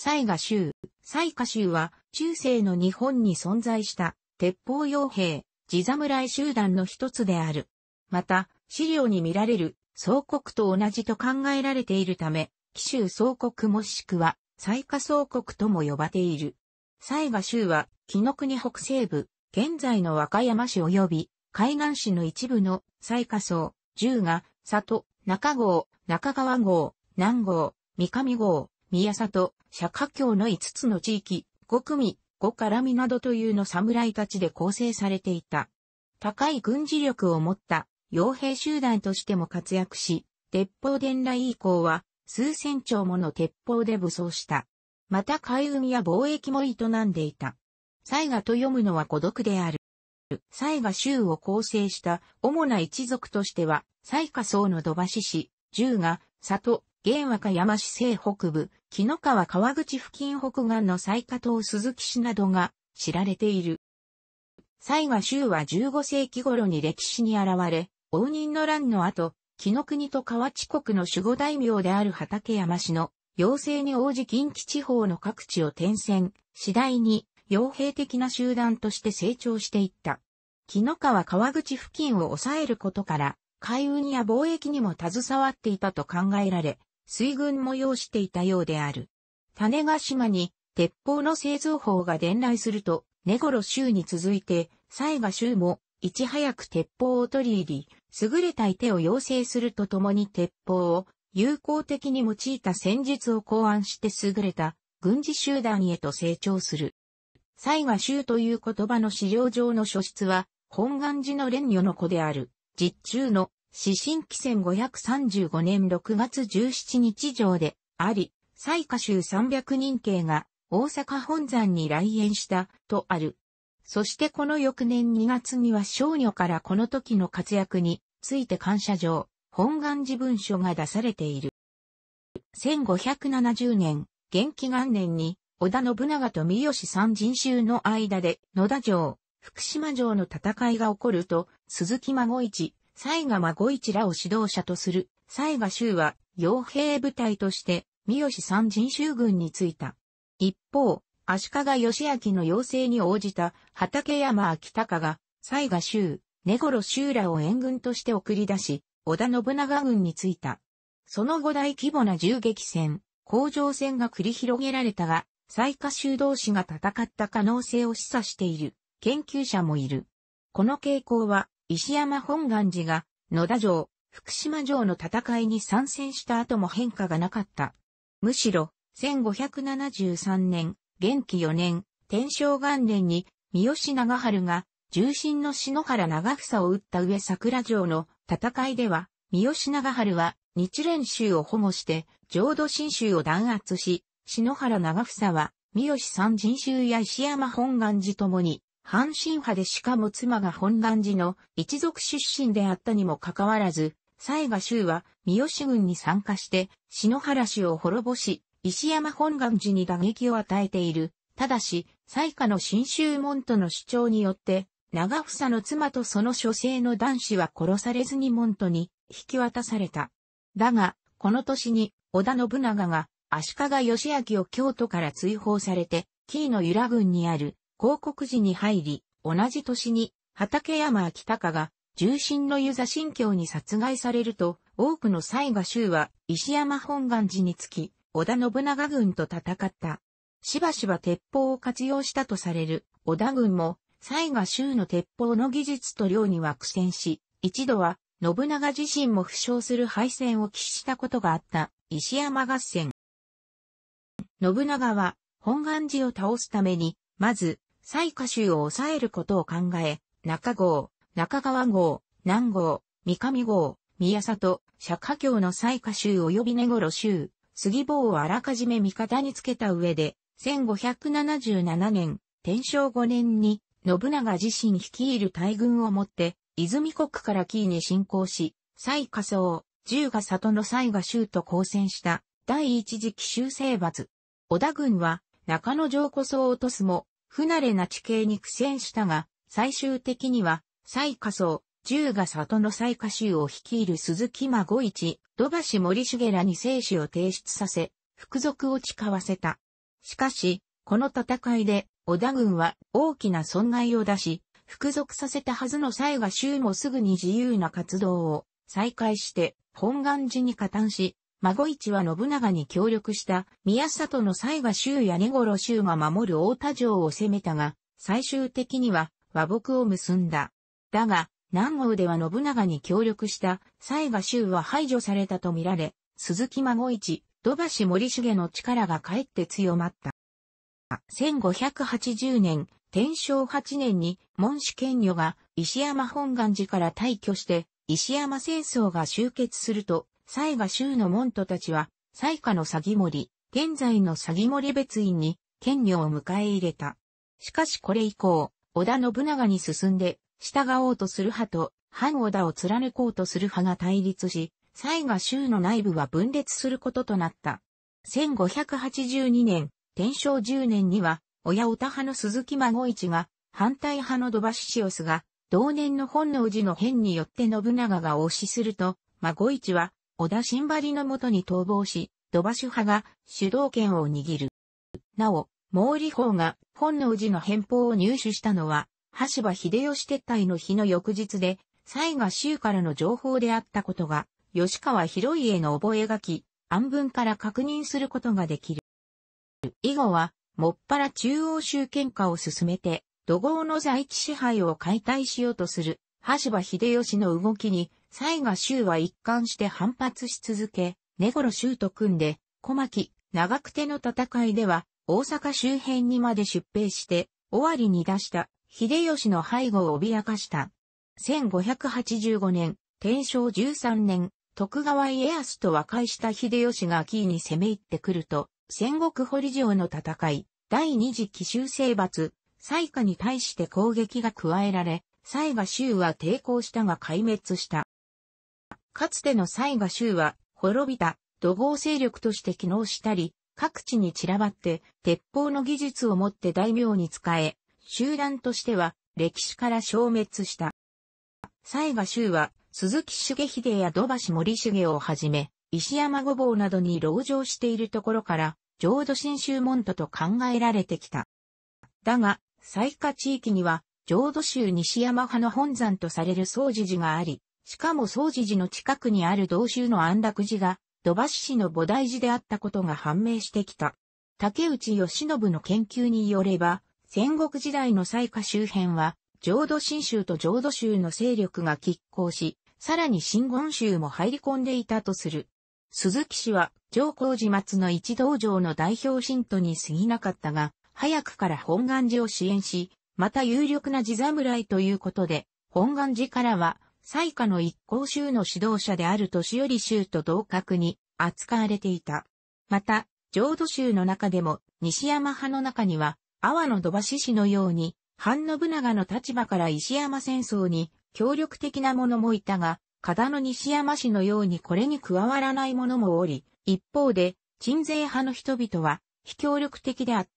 西賀州。西賀州は、中世の日本に存在した鉄砲傭兵、地侍集団の一つである。また、資料に見られる、総国と同じと考えられているため、紀州総国もしくは、西賀総国とも呼ばれている。西賀州は、紀の国北西部、現在の和歌山市及び、海岸市の一部の西賀総、十が、里、中郷、中川郷、南郷、三上郷、宮里、釈迦教の5つの地域、五組、五絡みなどというの侍たちで構成されていた。高い軍事力を持った傭兵集団としても活躍し、鉄砲伝来以降は数千丁もの鉄砲で武装した。また海運や貿易も営んでいた。西賀と読むのは孤独である。西賀州を構成した主な一族としては、西賀僧の土橋氏、十賀、里、現和歌山市西北部、木の川川口付近北岸の最下東鈴木市などが知られている。西賀州は15世紀頃に歴史に現れ、応仁の乱の後、木の国と河内国の守護大名である畠山氏の要請に応じ近畿地方の各地を転戦、次第に傭兵的な集団として成長していった。木の川川口付近を抑えることから、海運や貿易にも携わっていたと考えられ、水軍も要していたようである。種ヶ島に鉄砲の製造法が伝来すると、根頃州に続いて、西賀州も、いち早く鉄砲を取り入り、優れた手を養成するとともに鉄砲を有効的に用いた戦術を考案して優れた軍事集団へと成長する。西賀州という言葉の資料上の書出は、本願寺の蓮女の子である、実中の指針期戦535年6月17日上であり、最下衆300人系が大阪本山に来園したとある。そしてこの翌年2月には少女からこの時の活躍について感謝状、本願寺文書が出されている。1570年、元気元年に、織田信長と三好三人衆の間で、野田城、福島城の戦いが起こると、鈴木孫一、西賀孫一らを指導者とする西賀州は傭兵部隊として三好三人衆軍についた。一方、足利義明の要請に応じた畠山秋隆が西賀州、根頃州らを援軍として送り出し、織田信長軍についた。その後大規模な銃撃戦、工場戦が繰り広げられたが、西賀州同士が戦った可能性を示唆している研究者もいる。この傾向は石山本願寺が、野田城、福島城の戦いに参戦した後も変化がなかった。むしろ、1573年、元気4年、天正元年に、三好長春が、重臣の篠原長房を撃った上桜城の戦いでは、三好長春は日蓮宗を保護して、浄土真宗を弾圧し、篠原長房は、三好三人宗や石山本願寺ともに、阪神派でしかも妻が本願寺の一族出身であったにもかかわらず、西賀州は三好軍に参加して、篠原氏を滅ぼし、石山本願寺に打撃を与えている。ただし、西賀の新州門徒の主張によって、長房の妻とその諸生の男子は殺されずに門徒に引き渡された。だが、この年に織田信長が足利義明を京都から追放されて、紀伊の由良郡にある広告時に入り、同じ年に畠山秋隆が重心の湯座神教に殺害されると、多くの西賀州は石山本願寺につき、織田信長軍と戦った。しばしば鉄砲を活用したとされる織田軍も、西賀州の鉄砲の技術と量には苦戦し、一度は信長自身も負傷する敗戦を喫したことがあった石山合戦。信長は本願寺を倒すために、まず最下州を抑えることを考え、中郷、中川郷、南郷、三上郷、宮里、釈迦教の最下州及び根頃州、杉坊をあらかじめ味方につけた上で、1577年、天正5年に、信長自身率いる大軍をもって、泉国から紀伊に侵攻し、最下層、十賀里の西賀州と交戦した、第一次奇襲征伐。織田軍は、中野城こそ落とすも、不慣れな地形に苦戦したが、最終的には、最下層、十が里の最下州を率いる鈴木孫一、土橋森重らに生死を提出させ、服属を誓わせた。しかし、この戦いで、織田軍は大きな損害を出し、服属させたはずの西賀州もすぐに自由な活動を再開して、本願寺に加担し、孫市は信長に協力した宮里の西賀州や根頃州が守る大田城を攻めたが、最終的には和睦を結んだ。だが、南郷では信長に協力した西賀州は排除されたとみられ、鈴木孫市、土橋森重の力がかえって強まった。1580年、天正8年に、門主権女が石山本願寺から退去して、石山戦争が終結すると、西賀州の門徒たちは、西賀の詐欺森、現在の詐欺森別院に、権領を迎え入れた。しかしこれ以降、織田信長に進んで、従おうとする派と、反織田を貫こうとする派が対立し、西賀州の内部は分裂することとなった。1582年、天正10年には、親織田派の鈴木孫一が、反対派の土橋潮スが、同年の本能寺の変によって信長が推しすると、孫一は、織田新張のもとに逃亡し、土橋派が主導権を握る。なお、毛利法が本能寺の返報を入手したのは、橋場秀吉撤退の日の翌日で、西賀州からの情報であったことが、吉川広家の覚書、暗文から確認することができる。以後は、もっぱら中央集権化を進めて、土豪の在地支配を解体しようとする、橋場秀吉の動きに西賀州は一貫して反発し続け、根頃州と組んで、小牧、長久手の戦いでは、大阪周辺にまで出兵して、尾張に出した、秀吉の背後を脅かした。1585年、天正13年、徳川家康と和解した秀吉が紀伊に攻め入ってくると、戦国堀城の戦い、第二次奇襲征伐、西下に対して攻撃が加えられ、西賀州は抵抗したが壊滅した。かつての西賀州は滅びた土豪勢力として機能したり、各地に散らばって鉄砲の技術を持って大名に仕え、集団としては歴史から消滅した。西賀州は鈴木重秀や土橋森重をはじめ、石山ごぼうなどに籠城しているところから、浄土真宗門徒と考えられてきた。だが、西下地域には、浄土宗西山派の本山とされる総持寺があり、しかも総持寺の近くにある道州の安楽寺が、土橋市の菩提寺であったことが判明してきた。竹内義信の研究によれば、戦国時代の最下周辺は、浄土真宗と浄土宗の勢力が拮抗し、さらに真言宗も入り込んでいたとする。鈴木氏は、上皇寺松の一道場の代表信徒に過ぎなかったが、早くから本願寺を支援し、また有力な地侍ということで、本願寺からは、最下の一向宗の指導者である年寄州と同格に扱われていた。また、浄土宗の中でも、西山派の中には、阿波の土橋氏のように、半信長の立場から石山戦争に協力的な者もいたが、加田の西山氏のようにこれに加わらない者もおり、一方で、鎮西派の人々は非協力的であっ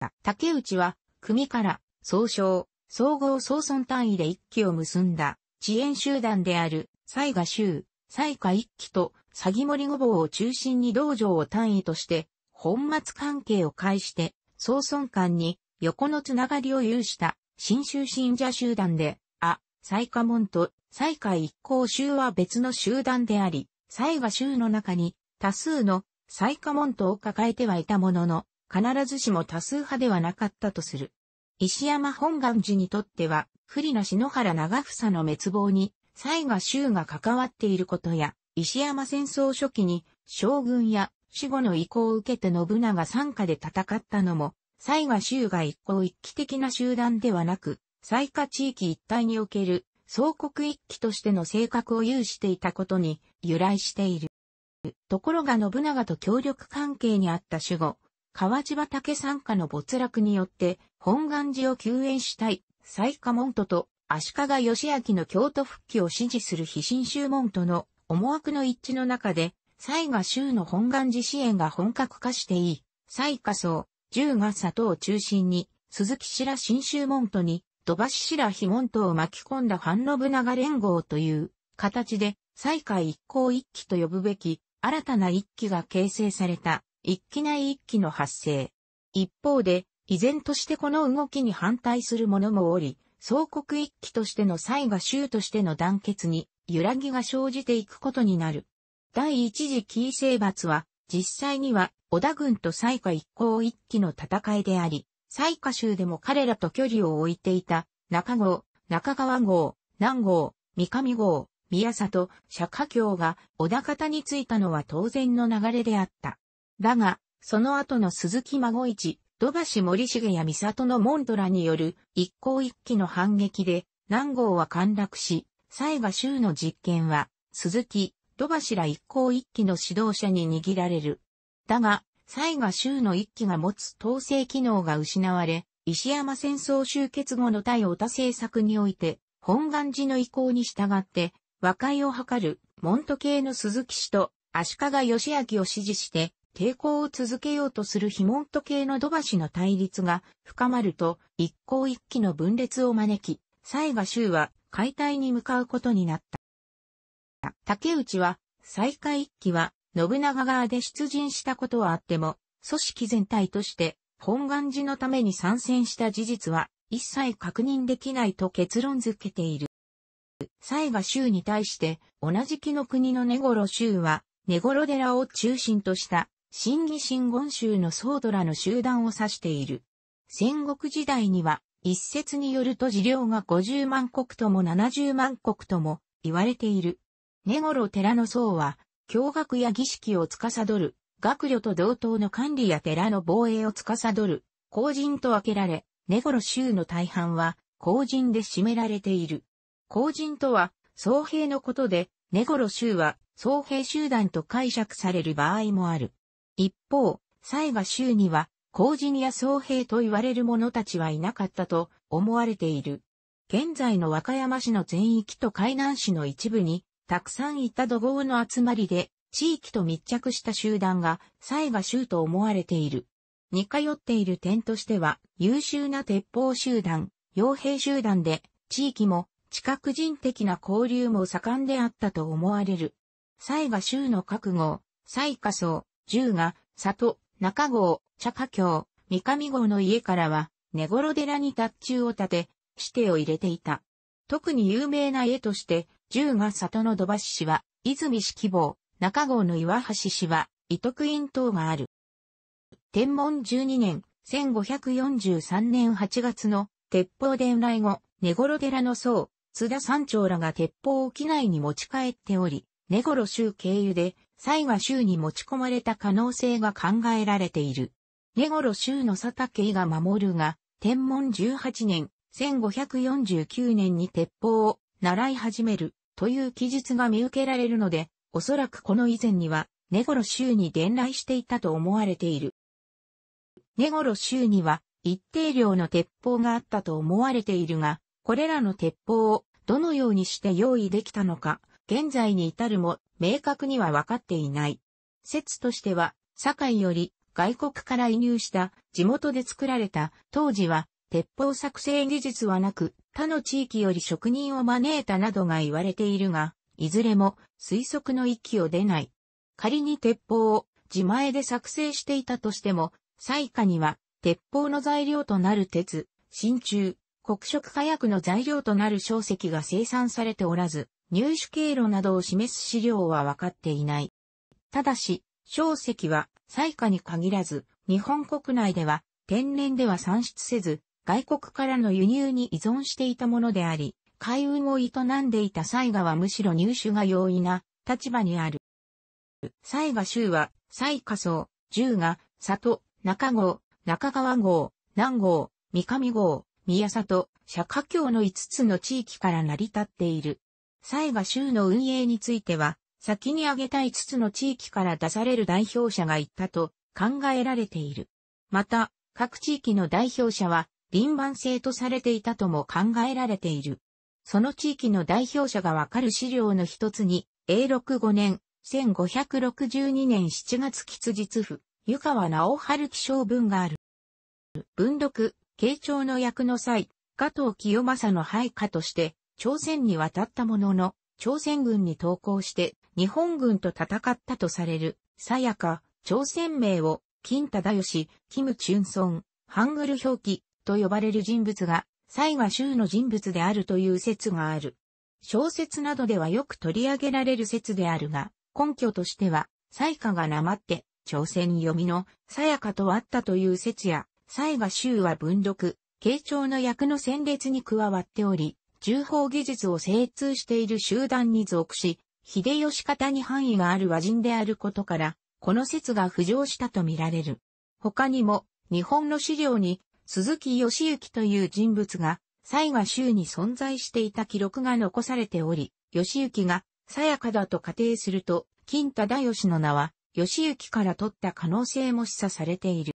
た。竹内は、組から、総称、総合総村単位で一気を結んだ。遅延集団である、西賀州、西賀一期と、詐欺森御坊を中心に道場を単位として、本末関係を介して、総尊間に横のつながりを有した新州信者集団で、あ、西下門と西下一行州は別の集団であり、西賀州の中に多数の西下門徒を抱えてはいたものの、必ずしも多数派ではなかったとする。石山本願寺にとっては、不利な篠原長房の滅亡に、西賀州が関わっていることや、石山戦争初期に、将軍や死後の意向を受けて信長参加で戦ったのも、西賀州が一向一揆的な集団ではなく、西下地域一帯における、総国一揆としての性格を有していたことに由来している。ところが信長と協力関係にあった守護、河内畑参加の没落によって、本願寺を救援したい最下門徒と足利義明の京都復帰を支持する非信州門徒の思惑の一致の中で、西賀州の本願寺支援が本格化していい、西賀層、十賀里を中心に、鈴木白新州門徒に、土橋白非門徒を巻き込んだ反信長連合という形で、西賀一向一揆と呼ぶべき、新たな一揆が形成された、一揆内一揆の発生。一方で、依然としてこの動きに反対する者もおり、総国一揆としての蔡が州としての団結に揺らぎが生じていくことになる。第一次紀伊征伐は、実際には織田軍と西家一行一揆の戦いであり、西家州でも彼らと距離を置いていた中郷、中川郷、南郷、三上郷、宮里、釈迦郷が織田方についたのは当然の流れであった。だが、その後の鈴木孫一、土橋森重や三里のモントラによる一向一揆の反撃で南郷は陥落し、西賀州の実験は鈴木、土橋ら一向一揆の指導者に握られる。だが、西賀州の一揆が持つ統制機能が失われ、石山戦争終結後の対オタ政策において、本願寺の意向に従って、和解を図る、モント系の鈴木氏と足利義明を支持して、抵抗を続けようとするヒモント系の土橋の対立が深まると一向一揆の分裂を招き、西賀州は解体に向かうことになった。竹内は、西賀一揆は信長側で出陣したことはあっても、組織全体として本願寺のために参戦した事実は一切確認できないと結論づけている。西賀州に対して同じ木の国の根頃州は根頃寺を中心とした新義真言宗の僧らの集団を指している。戦国時代には、一説によると寺領が50万国とも70万国とも言われている。根頃寺の僧は、教学や儀式を司る、学旅と同等の管理や寺の防衛を司る、公人と分けられ、根頃宗の大半は、公人で占められている。公人とは、僧兵のことで、根頃宗は、僧兵集団と解釈される場合もある。一方、西賀州には、皇人や僧兵と言われる者たちはいなかったと思われている。現在の和歌山市の全域と海南市の一部に、たくさんいた土豪の集まりで、地域と密着した集団が、西賀州と思われている。似通っている点としては、優秀な鉄砲集団、傭兵集団で、地域も、地殻人的な交流も盛んであったと思われる。西賀州の覚悟、西賀層、十が、里、中郷、茶家郷、三上郷の家からは、根頃寺に達中を建て、指定を入れていた。特に有名な絵として、十が里の土橋氏は、泉希望、中郷の岩橋氏は、伊徳院等がある。天文十二年、1543年8月の、鉄砲伝来後、根頃寺の僧、津田山長らが鉄砲を機内に持ち帰っており、根頃州経由で、蔡は州に持ち込まれた可能性が考えられている。根頃州の佐竹が守るが、天文18年、1549年に鉄砲を習い始めるという記述が見受けられるので、おそらくこの以前には、根頃州に伝来していたと思われている。根頃州には一定量の鉄砲があったと思われているが、これらの鉄砲をどのようにして用意できたのか現在に至るも明確には分かっていない。説としては、堺より外国から移入した地元で作られた当時は鉄砲作成技術はなく他の地域より職人を招いたなどが言われているが、いずれも推測の域を出ない。仮に鉄砲を自前で作成していたとしても、最下には鉄砲の材料となる鉄、真鍮、黒色火薬の材料となる硝石が生産されておらず、入手経路などを示す資料は分かっていない。ただし、硝石は、採火に限らず、日本国内では、天然では産出せず、外国からの輸入に依存していたものであり、海運を営んでいた災害はむしろ入手が容易な立場にある。西賀州は、西賀層、十が、里、中郷、中川郷、南郷、三上郷、宮里、釈迦教の5つの地域から成り立っている。西賀州の運営については、先に挙げた5つの地域から出される代表者が言ったと考えられている。また、各地域の代表者は、輪番制とされていたとも考えられている。その地域の代表者がわかる資料の一つに、A65 年、1562年7月吉日府、湯川直春気象文がある。文読、慶長の役の際、加藤清正の配下として朝鮮に渡ったものの、朝鮮軍に投降して日本軍と戦ったとされる、さやか、朝鮮名を金忠義、キム・チュンソン、ハングル表記と呼ばれる人物が、蔡は州の人物であるという説がある。小説などではよく取り上げられる説であるが、根拠としては、蔡下がなまって、朝鮮読みの、さやかとあったという説や、西賀州は文読、慶長の役の戦列に加わっており、重宝技術を精通している集団に属し、秀吉方に範囲がある和人であることから、この説が浮上したとみられる。他にも、日本の資料に、鈴木義行という人物が、西賀州に存在していた記録が残されており、義行が、さやかだと仮定すると、金忠義の名は、義行から取った可能性も示唆されている。